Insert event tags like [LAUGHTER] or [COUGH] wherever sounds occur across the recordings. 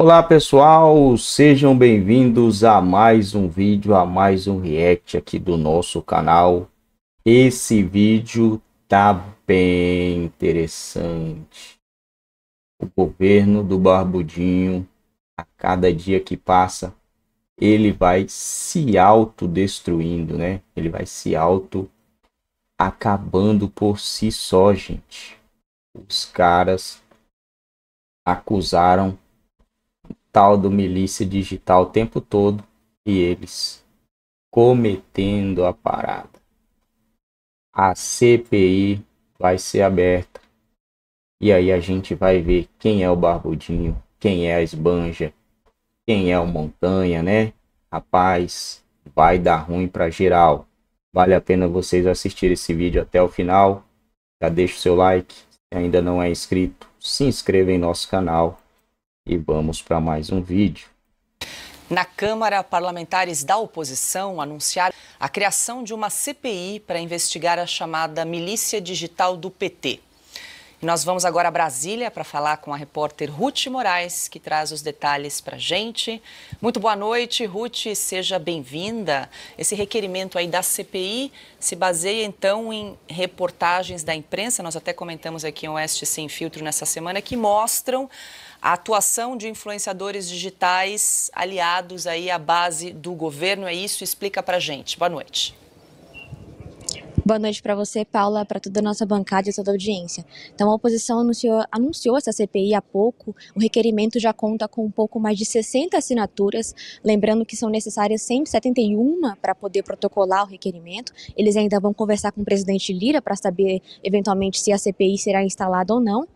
Olá pessoal, sejam bem-vindos a mais um vídeo, a mais um react aqui do nosso canal. Esse vídeo tá bem interessante. O governo do Barbudinho, a cada dia que passa, ele vai se autodestruindo, né? Ele vai se auto acabando por si só, gente. Os caras acusaram tal do milícia digital o tempo todo e eles cometendo a parada. A CPI vai ser aberta e aí a gente vai ver quem é o Barbudinho, quem é a Esbanja, quem é o Montanha, né? Rapaz, vai dar ruim para geral. Vale a pena vocês assistirem esse vídeo até o final. Já deixa o seu like. Se ainda não é inscrito, se inscreva em nosso canal e vamos para mais um vídeo. Na Câmara, parlamentares da oposição anunciaram a criação de uma CPI para investigar a chamada milícia digital do PT. E nós vamos agora a Brasília para falar com a repórter Ruth Moraes, que traz os detalhes para a gente. Muito boa noite, Ruth, seja bem-vinda. Esse requerimento aí da CPI se baseia então em reportagens da imprensa, nós até comentamos aqui em Oeste Sem Filtro nessa semana, que mostram a atuação de influenciadores digitais aliados aí à base do governo. É isso, explica para a gente. Boa noite. Boa noite para você, Paula, para toda a nossa bancada e toda a audiência. Então, a oposição anunciou, anunciou essa CPI há pouco. O requerimento já conta com um pouco mais de 60 assinaturas. Lembrando que são necessárias 171 para poder protocolar o requerimento. Eles ainda vão conversar com o presidente Lira para saber, eventualmente, se a CPI será instalada ou não.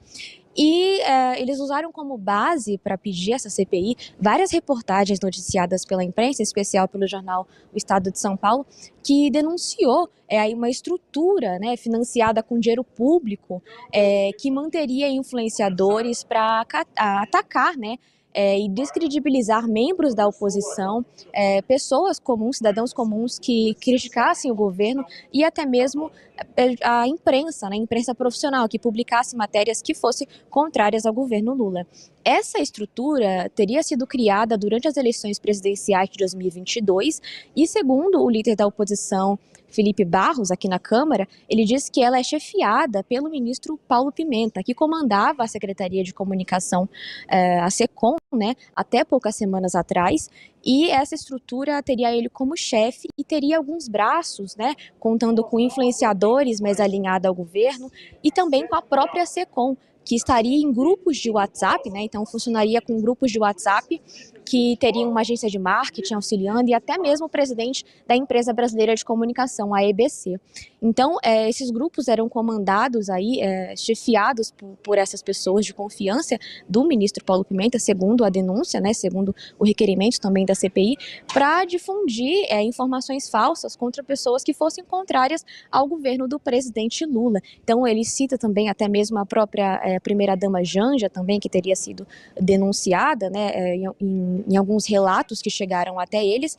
E é, eles usaram como base para pedir essa CPI várias reportagens noticiadas pela imprensa, em especial pelo jornal O Estado de São Paulo, que denunciou é, uma estrutura né, financiada com dinheiro público é, que manteria influenciadores para atacar né, é, e descredibilizar membros da oposição, é, pessoas comuns, cidadãos comuns que criticassem o governo e até mesmo é, a imprensa, né, a imprensa profissional, que publicasse matérias que fossem contrárias ao governo Lula. Essa estrutura teria sido criada durante as eleições presidenciais de 2022 e, segundo o líder da oposição, Felipe Barros, aqui na Câmara, ele diz que ela é chefiada pelo ministro Paulo Pimenta, que comandava a Secretaria de Comunicação, eh, a SECOM, né, até poucas semanas atrás, e essa estrutura teria ele como chefe e teria alguns braços, né, contando com influenciadores mais alinhada ao governo e também com a própria SECOM, que estaria em grupos de WhatsApp, né? Então funcionaria com grupos de WhatsApp que teriam uma agência de marketing auxiliando e até mesmo o presidente da empresa brasileira de comunicação, a EBC. Então é, esses grupos eram comandados aí, é, chefiados por, por, essas pessoas de confiança do ministro Paulo Pimenta, segundo a denúncia, né? Segundo o requerimento também da CPI, para difundir é, informações falsas contra pessoas que fossem contrárias ao governo do presidente Lula. Então ele cita também até mesmo a própria é, é, a primeira-dama Janja também, que teria sido denunciada né, é, em, em alguns relatos que chegaram até eles.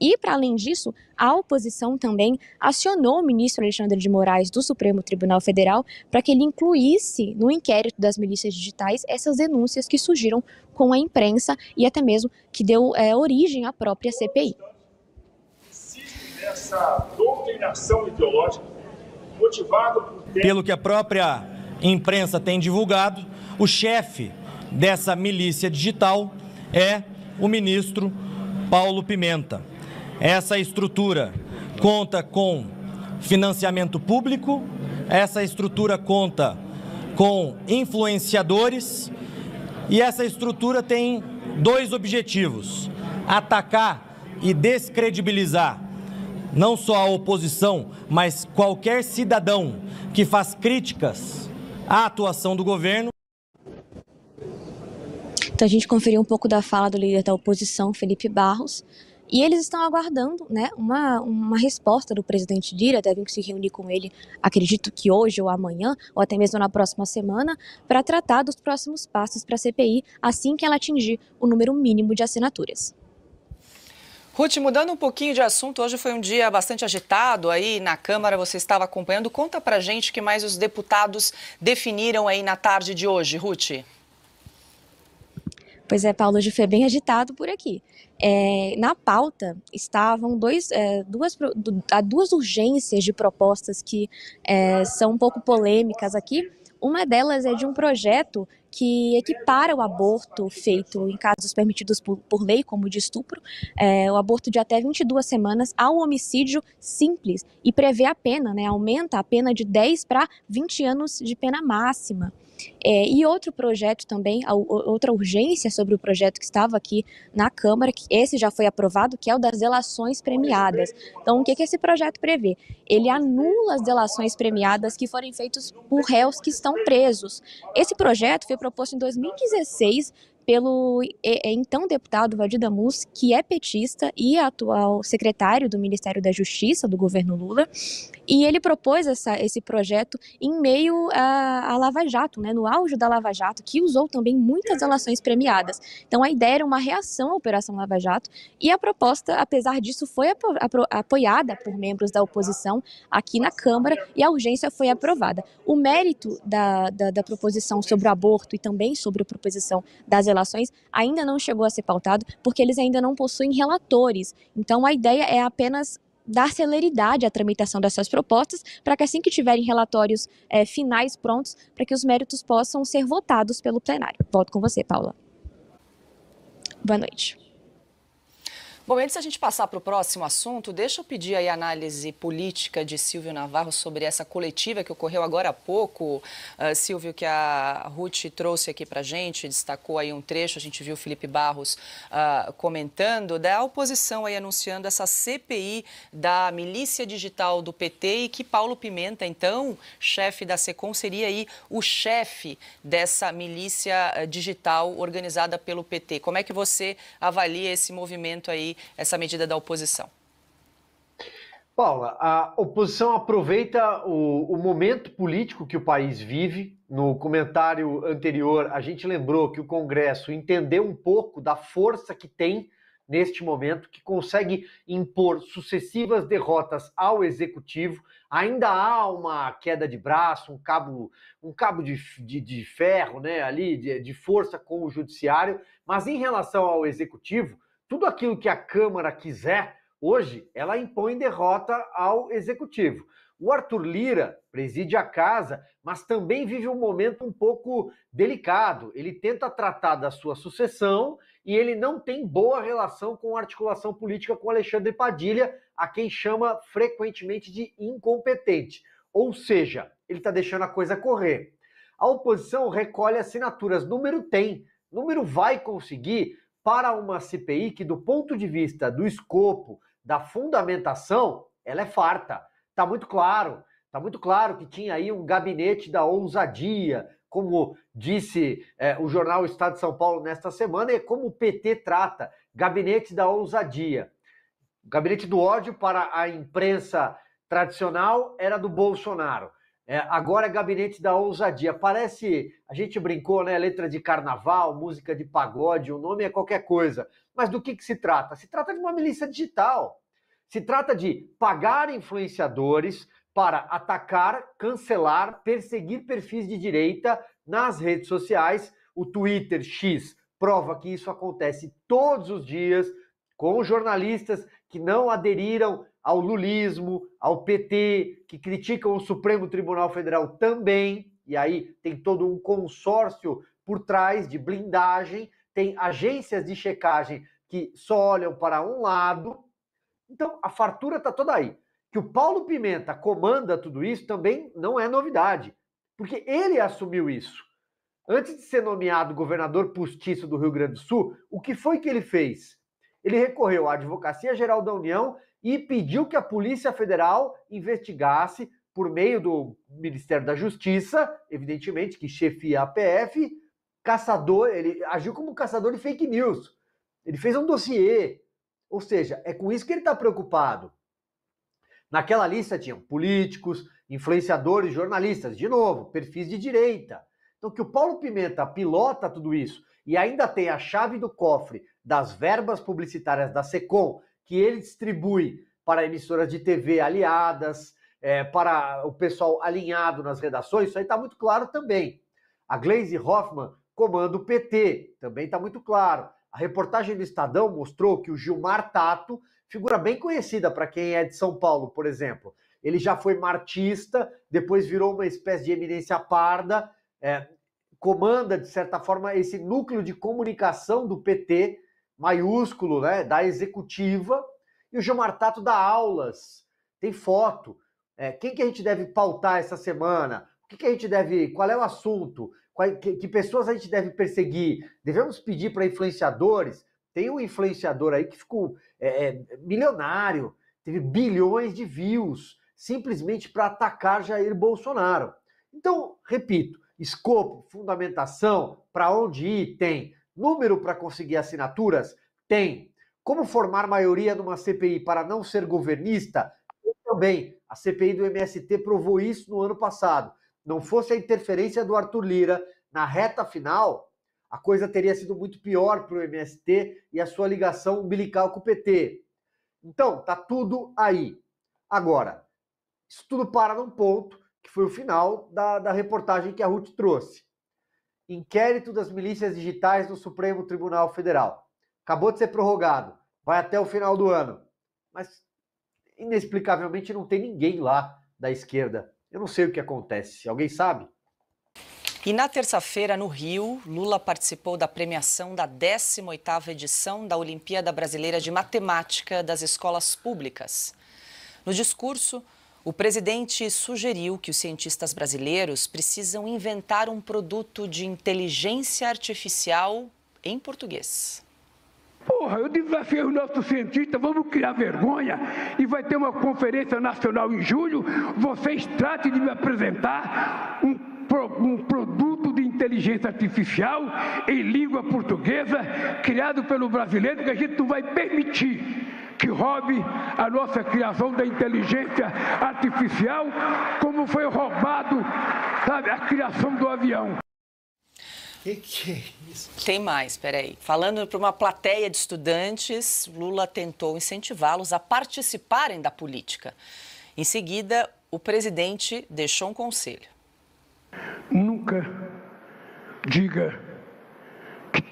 E, para além disso, a oposição também acionou o ministro Alexandre de Moraes do Supremo Tribunal Federal para que ele incluísse no inquérito das milícias digitais essas denúncias que surgiram com a imprensa e até mesmo que deu é, origem à própria CPI. Essa doutrinação ideológica motivada por... Pelo que a própria imprensa tem divulgado, o chefe dessa milícia digital é o ministro Paulo Pimenta. Essa estrutura conta com financiamento público, essa estrutura conta com influenciadores e essa estrutura tem dois objetivos: atacar e descredibilizar não só a oposição, mas qualquer cidadão que faz críticas a atuação do governo. Então a gente conferiu um pouco da fala do líder da oposição, Felipe Barros, e eles estão aguardando né, uma, uma resposta do presidente Lira, devem se reunir com ele, acredito que hoje ou amanhã, ou até mesmo na próxima semana, para tratar dos próximos passos para a CPI assim que ela atingir o número mínimo de assinaturas. Ruth, mudando um pouquinho de assunto, hoje foi um dia bastante agitado aí na Câmara, você estava acompanhando. Conta pra gente o que mais os deputados definiram aí na tarde de hoje, Ruth. Pois é, Paulo, hoje foi bem agitado por aqui. É, na pauta estavam dois, é, duas, duas urgências de propostas que é, são um pouco polêmicas aqui uma delas é de um projeto que equipara o aborto feito em casos permitidos por, por lei, como de estupro, é, o aborto de até 22 semanas, ao homicídio simples e prevê a pena, né, aumenta a pena de 10 para 20 anos de pena máxima. É, e outro projeto também, a, outra urgência sobre o projeto que estava aqui na Câmara, que esse já foi aprovado, que é o das delações premiadas. Então, o que, que esse projeto prevê? Ele anula as delações premiadas que forem feitas por réus que estão presos. Esse projeto foi proposto em 2016 pelo é, então deputado Valdir Damus, que é petista e atual secretário do Ministério da Justiça do governo Lula, e ele propôs essa, esse projeto em meio à Lava Jato, né, no auge da Lava Jato, que usou também muitas relações premiadas. Então a ideia era uma reação à Operação Lava Jato, e a proposta, apesar disso, foi apo apoiada por membros da oposição aqui na Câmara e a urgência foi aprovada. O mérito da, da, da proposição sobre o aborto e também sobre a proposição das ainda não chegou a ser pautado porque eles ainda não possuem relatores. Então a ideia é apenas dar celeridade à tramitação dessas propostas para que assim que tiverem relatórios é, finais prontos, para que os méritos possam ser votados pelo plenário. Volto com você, Paula. Boa noite. Bom, antes a gente passar para o próximo assunto, deixa eu pedir aí a análise política de Silvio Navarro sobre essa coletiva que ocorreu agora há pouco. Uh, Silvio, que a Ruth trouxe aqui para a gente, destacou aí um trecho, a gente viu o Felipe Barros uh, comentando, da oposição aí anunciando essa CPI da milícia digital do PT e que Paulo Pimenta, então, chefe da SECOM, seria aí o chefe dessa milícia ah, digital organizada pelo PT. Como é que você avalia esse movimento aí essa medida da oposição? Paula, a oposição aproveita o, o, momento político que o país vive. No comentário anterior, a gente lembrou que o Congresso entendeu um pouco da força que tem neste momento, que consegue impor sucessivas derrotas ao executivo. Ainda há uma queda de braço, um cabo, um cabo de, de, de ferro né, ali, de, de força com o judiciário, mas em relação ao executivo tudo aquilo que a Câmara quiser, hoje, ela impõe derrota ao Executivo. O Arthur Lira preside a casa, mas também vive um momento um pouco delicado. Ele tenta tratar da sua sucessão e ele não tem boa relação com a articulação política com Alexandre Padilha, a quem chama frequentemente de incompetente. Ou seja, ele está deixando a coisa correr. A oposição recolhe assinaturas, número tem, número vai conseguir para uma CPI que, do ponto de vista do escopo, da fundamentação, ela é farta. Está muito claro. Está muito claro que tinha aí um gabinete da ousadia, como disse é, o jornal Estado de São Paulo nesta semana, e como o PT trata gabinete da ousadia. O gabinete do ódio para a imprensa tradicional era do Bolsonaro. É, agora é Gabinete da Ousadia. Parece, a gente brincou, né? Letra de carnaval, música de pagode, o nome é qualquer coisa. Mas do que, que se trata? Se trata de uma milícia digital. Se trata de pagar influenciadores para atacar, cancelar, perseguir perfis de direita nas redes sociais. O Twitter X prova que isso acontece todos os dias com jornalistas que não aderiram ao lulismo, ao PT, que criticam o Supremo Tribunal Federal também, e aí tem todo um consórcio por trás de blindagem, tem agências de checagem que só olham para um lado. Então, a fartura está toda aí. Que o Paulo Pimenta comanda tudo isso também não é novidade, porque ele assumiu isso. Antes de ser nomeado governador postiço do Rio Grande do Sul, o que foi que ele fez? Ele recorreu à Advocacia Geral da União e pediu que a Polícia Federal investigasse, por meio do Ministério da Justiça, evidentemente, que chefia a PF, caçador, ele agiu como caçador de fake news. Ele fez um dossiê. Ou seja, é com isso que ele está preocupado. Naquela lista tinham políticos, influenciadores, jornalistas, de novo, perfis de direita. Então, que o Paulo Pimenta pilota tudo isso e ainda tem a chave do cofre das verbas publicitárias da SECOM que ele distribui para emissoras de TV aliadas, é, para o pessoal alinhado nas redações, isso aí está muito claro também. A Glaze Hoffman comanda o PT, também está muito claro. A reportagem do Estadão mostrou que o Gilmar Tato, figura bem conhecida para quem é de São Paulo, por exemplo, ele já foi martista, depois virou uma espécie de eminência parda, é, comanda, de certa forma, esse núcleo de comunicação do PT maiúsculo, né, da executiva, e o Gilmar Tato dá aulas, tem foto. É, quem que a gente deve pautar essa semana? O que, que a gente deve. Qual é o assunto? Qual, que, que pessoas a gente deve perseguir? Devemos pedir para influenciadores? Tem um influenciador aí que ficou é, é milionário, teve bilhões de views, simplesmente para atacar Jair Bolsonaro. Então, repito, escopo, fundamentação, para onde ir, tem. Número para conseguir assinaturas? Tem. Como formar maioria numa CPI para não ser governista? Eu também. A CPI do MST provou isso no ano passado. Não fosse a interferência do Arthur Lira na reta final, a coisa teria sido muito pior para o MST e a sua ligação umbilical com o PT. Então, tá tudo aí. Agora, isso tudo para num ponto que foi o final da, da reportagem que a Ruth trouxe. Inquérito das milícias digitais no Supremo Tribunal Federal. Acabou de ser prorrogado, vai até o final do ano. Mas, inexplicavelmente, não tem ninguém lá da esquerda. Eu não sei o que acontece. Alguém sabe? E na terça-feira, no Rio, Lula participou da premiação da 18ª edição da Olimpíada Brasileira de Matemática das Escolas Públicas. No discurso, o presidente sugeriu que os cientistas brasileiros precisam inventar um produto de inteligência artificial em português. Porra, eu desafiei o nosso cientista. vamos criar vergonha e vai ter uma conferência nacional em julho. Vocês tratem de me apresentar um, um produto de inteligência artificial em língua portuguesa, criado pelo brasileiro, que a gente não vai permitir que roube a nossa criação da inteligência artificial, como foi roubado sabe, a criação do avião. Que que é isso? Tem mais, peraí. Falando para uma plateia de estudantes, Lula tentou incentivá-los a participarem da política. Em seguida, o presidente deixou um conselho. Nunca diga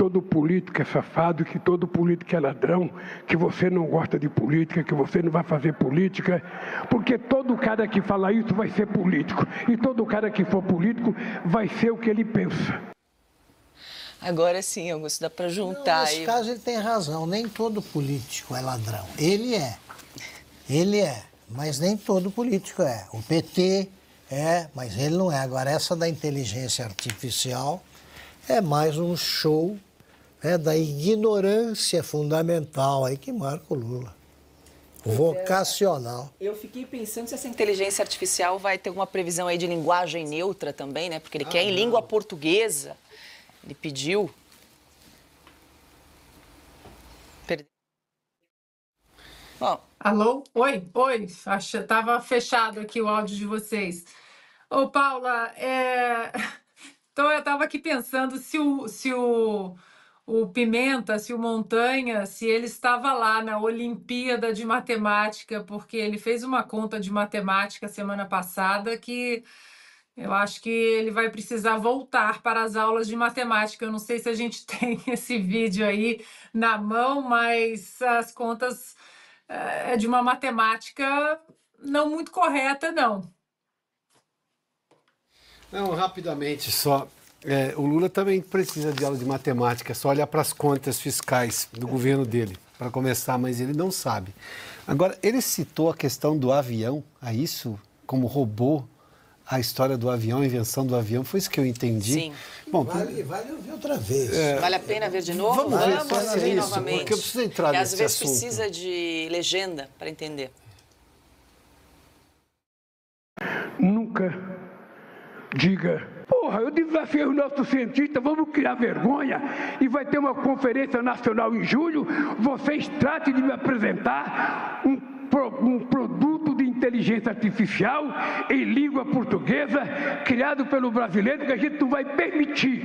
todo político é safado, que todo político é ladrão, que você não gosta de política, que você não vai fazer política, porque todo cara que fala isso vai ser político, e todo cara que for político vai ser o que ele pensa. Agora sim, Augusto, dá para juntar. Não, nesse eu... caso ele tem razão, nem todo político é ladrão. Ele é. Ele é, mas nem todo político é. O PT é, mas ele não é. Agora, essa da inteligência artificial é mais um show né, da ignorância fundamental aí que marca o Lula. É. Vocacional. Eu fiquei pensando se essa inteligência artificial vai ter alguma previsão aí de linguagem neutra também, né? Porque ele ah, quer em ah, língua portuguesa. Ele pediu. Bom. Alô? Oi, oi. Acho estava fechado aqui o áudio de vocês. Ô, Paula, é... [LAUGHS] então eu estava aqui pensando se o, se o o Pimenta, se o Montanha, se ele estava lá na Olimpíada de Matemática, porque ele fez uma conta de matemática semana passada que eu acho que ele vai precisar voltar para as aulas de matemática. Eu não sei se a gente [LAUGHS] tem esse vídeo aí na mão, mas as contas eh, é de uma matemática não muito correta, não. Não, rapidamente só. É, o Lula também precisa de aula de matemática, só olhar para as contas fiscais do governo dele, para começar, mas ele não sabe. Agora, ele citou a questão do avião, a é isso, como robô, a história do avião, a invenção do avião, foi isso que eu entendi. Sim. Bom, vale, vale ouvir outra vez. É, vale a pena ver de novo? Vamos, vamos, ver, vamos ver isso, novamente. Porque eu preciso entrar e nesse às vezes assunto. precisa de legenda para entender. Nunca diga Porra, eu desafiei os nossos cientistas, vamos criar vergonha e vai ter uma conferência nacional em julho. Vocês tratem de me apresentar um, um produto de inteligência artificial em língua portuguesa, criado pelo brasileiro, que a gente não vai permitir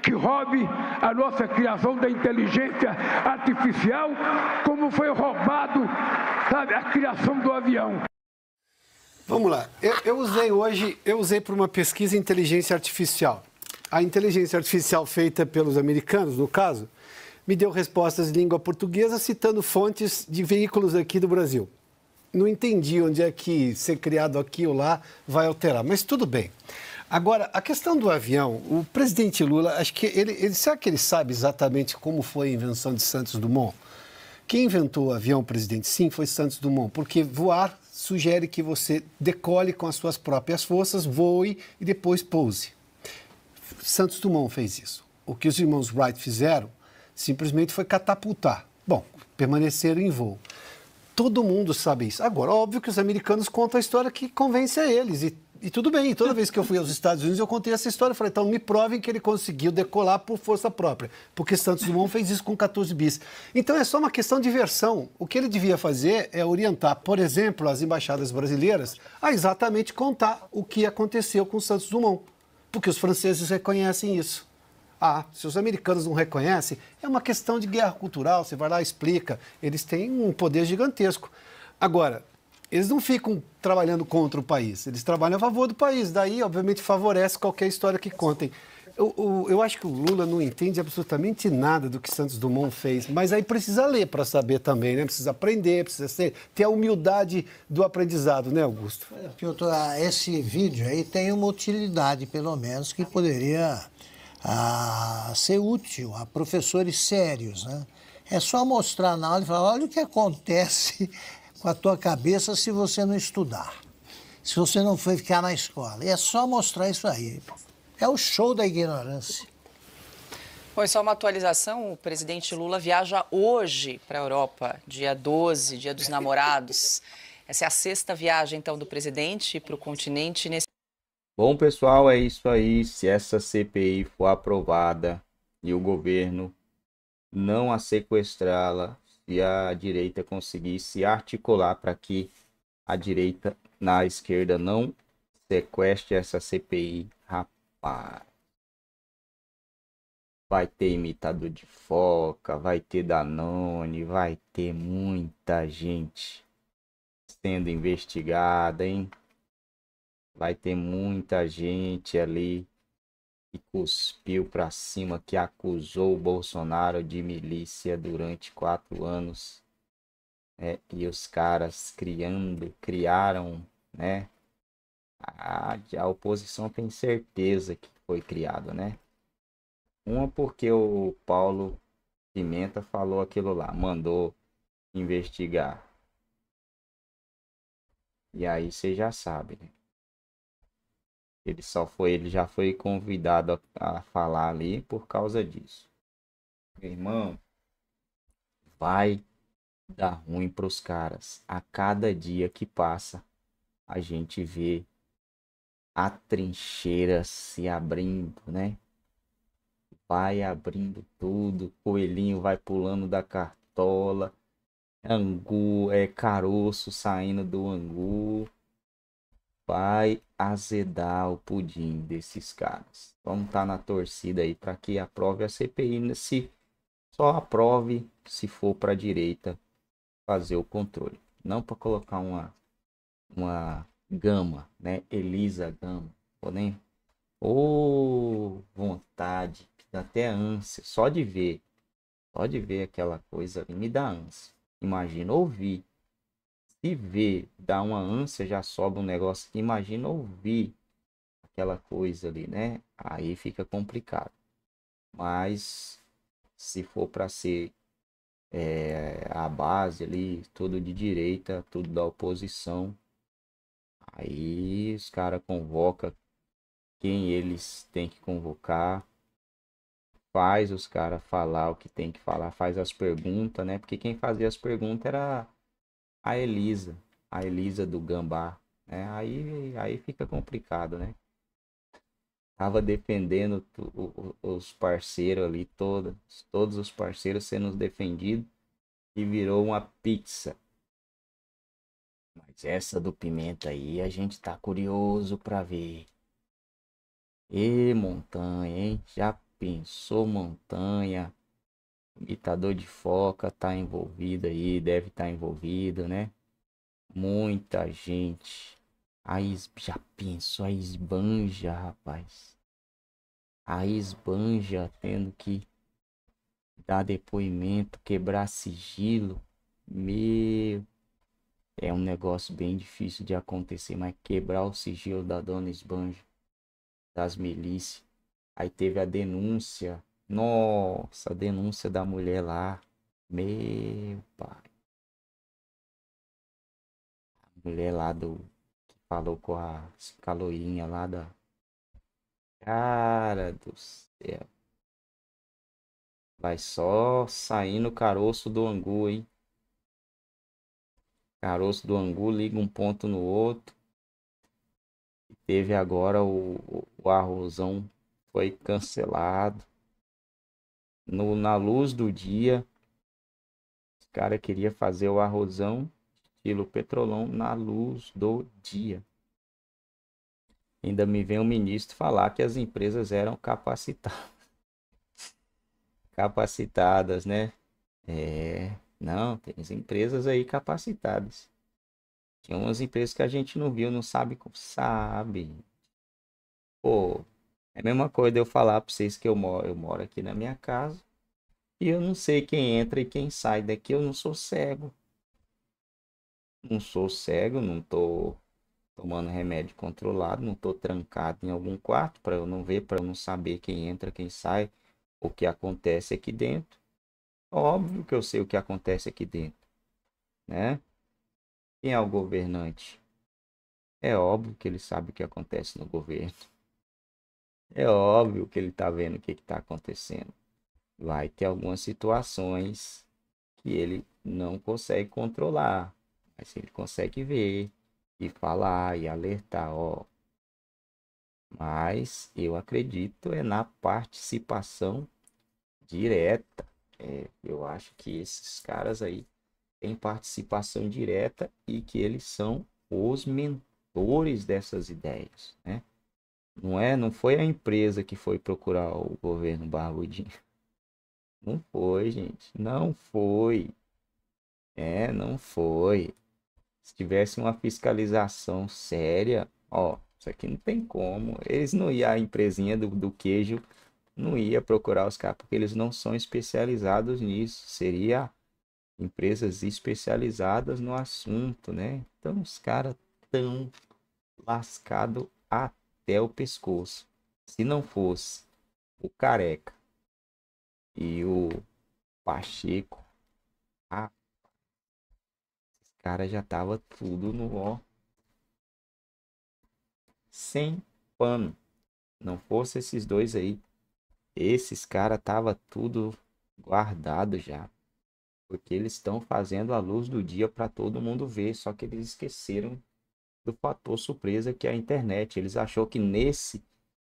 que roube a nossa criação da inteligência artificial, como foi roubado, sabe, a criação do avião. Vamos lá. Eu, eu usei hoje, eu usei para uma pesquisa inteligência artificial. A inteligência artificial feita pelos americanos, no caso, me deu respostas em língua portuguesa citando fontes de veículos aqui do Brasil. Não entendi onde é que ser criado aqui ou lá vai alterar, mas tudo bem. Agora, a questão do avião, o presidente Lula, acho que ele, ele será que ele sabe exatamente como foi a invenção de Santos Dumont? Quem inventou o avião, presidente? Sim, foi Santos Dumont, porque voar sugere que você decole com as suas próprias forças, voe e depois pouse. Santos Dumont fez isso. O que os irmãos Wright fizeram simplesmente foi catapultar. Bom, permaneceram em voo. Todo mundo sabe isso. Agora, óbvio que os americanos contam a história que convence a eles e e tudo bem, toda vez que eu fui aos Estados Unidos, eu contei essa história. Eu falei, então me provem que ele conseguiu decolar por força própria, porque Santos Dumont fez isso com 14 bis. Então é só uma questão de versão. O que ele devia fazer é orientar, por exemplo, as embaixadas brasileiras a exatamente contar o que aconteceu com Santos Dumont, porque os franceses reconhecem isso. Ah, se os americanos não reconhecem, é uma questão de guerra cultural, você vai lá explica. Eles têm um poder gigantesco. Agora, eles não ficam trabalhando contra o país, eles trabalham a favor do país. Daí, obviamente, favorece qualquer história que contem. Eu, eu, eu, acho que o Lula não entende absolutamente nada do que Santos Dumont fez, mas aí precisa ler para saber também, né? Precisa aprender, precisa ser, ter a humildade do aprendizado, né, Augusto? Piotr, ah, esse vídeo aí tem uma utilidade, pelo menos, que poderia ah, ser útil a professores sérios, né? É só mostrar na aula e falar, olha o que acontece com a tua cabeça se você não estudar, se você não for ficar na escola. E é só mostrar isso aí. É o show da ignorância. Bom, só uma atualização, o presidente Lula viaja hoje para a Europa, dia 12, dia dos namorados. [LAUGHS] Essa é a sexta viagem, então, do presidente para o continente. Nesse... Bom, pessoal, é isso aí. Se essa CPI for aprovada e o governo não a sequestrá-la, se a direita conseguir se articular para que a direita na esquerda não sequestre essa CPI, rapaz. Vai ter imitador de foca, vai ter Danone, vai ter muita gente sendo investigada, hein? Vai ter muita gente ali e cuspiu para cima que acusou o Bolsonaro de milícia durante quatro anos. Né? E os caras criando, criaram, né? A, a oposição tem certeza que foi criada, né? Uma porque o Paulo Pimenta falou aquilo lá, mandou investigar. E aí você já sabe, né? Ele só foi, ele já foi convidado a, a falar ali por causa disso. Meu irmão, vai dar ruim para os caras. A cada dia que passa, a gente vê a trincheira se abrindo, né? Vai abrindo tudo, coelhinho vai pulando da cartola, angu, é caroço saindo do angu vai azedar o pudim desses caras. Vamos estar tá na torcida aí para que aprove a CPI, né? se só aprove se for para a direita fazer o controle, não para colocar uma uma gama, né? Elisa Gama, ou nem ou oh, vontade, dá até ânsia só de ver, só de ver aquela coisa me dá ânsia. Imagina ouvir se ver dá uma ânsia, já sobe um negócio. Imagina ouvir aquela coisa ali, né? Aí fica complicado. Mas se for para ser é, a base ali, tudo de direita, tudo da oposição, aí os caras convoca quem eles têm que convocar, faz os caras falar o que tem que falar, faz as perguntas, né? Porque quem fazia as perguntas era a Elisa, a Elisa do Gambá, né? Aí, aí fica complicado, né? Tava defendendo os parceiros ali, todos, todos os parceiros sendo defendidos e virou uma pizza. Mas essa do Pimenta aí a gente tá curioso pra ver. E montanha, hein? Já pensou montanha? Ditador tá de Foca tá envolvido aí, deve estar tá envolvido, né? Muita gente. Aí já pensou, a esbanja, rapaz. A esbanja tendo que dar depoimento, quebrar sigilo. Meu. É um negócio bem difícil de acontecer, mas quebrar o sigilo da dona esbanja, das milícias. Aí teve a denúncia nossa, a denúncia da mulher lá. Meu pai. A mulher lá do. Que falou com a calorinha lá da. Cara do céu. Vai só saindo o caroço do angu, hein? Caroço do angu liga um ponto no outro. E teve agora o, o arrozão foi cancelado no, na luz do dia. Os cara queria fazer o arrozão estilo petrolão na luz do dia. Ainda me vem o ministro falar que as empresas eram capacitadas. [LAUGHS] Capacitadas, né? É, não, tem as empresas aí capacitadas. Tinha umas empresas que a gente não viu, não sabe como sabe. Pô, é a mesma coisa eu falar para vocês que eu moro, eu moro aqui na minha casa e eu não sei quem entra e quem sai daqui, eu não sou cego. Não sou cego, não estou tomando remédio controlado, não estou trancado em algum quarto para eu não ver, para eu não saber quem entra, quem sai, o que acontece aqui dentro. Óbvio que eu sei o que acontece aqui dentro, né? Quem é o governante? É óbvio que ele sabe o que acontece no governo. É óbvio que ele está vendo o que está acontecendo. Vai ter algumas situações que ele não consegue controlar, mas ele consegue ver e falar e alertar, ó. Mas eu acredito é na participação direta. É, eu acho que esses caras aí têm participação direta e que eles são os mentores dessas ideias, né? Não é? Não foi a empresa que foi procurar o governo barbudinho. [LAUGHS] Não foi, gente. Não foi. É, não foi. Se tivesse uma fiscalização séria, ó, isso aqui não tem como. Eles não iam, a empresinha do, do queijo não ia procurar os caras, porque eles não são especializados nisso. Seria empresas especializadas no assunto, né? Então os caras tão lascado a até o pescoço. Se não fosse o Careca e o Pacheco, ah, esses caras já tava tudo no ó. Sem pano. Não fosse esses dois aí. Esses caras tava tudo guardado já. Porque eles estão fazendo a luz do dia para todo mundo ver, só que eles esqueceram do fator surpresa que é a internet. Eles achou que nesse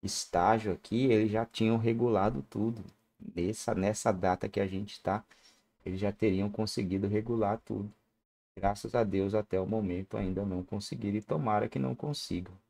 estágio aqui eles já tinham regulado tudo. Nessa, nessa data que a gente está, eles já teriam conseguido regular tudo. Graças a Deus, até o momento ainda não conseguiram e tomara que não consigam.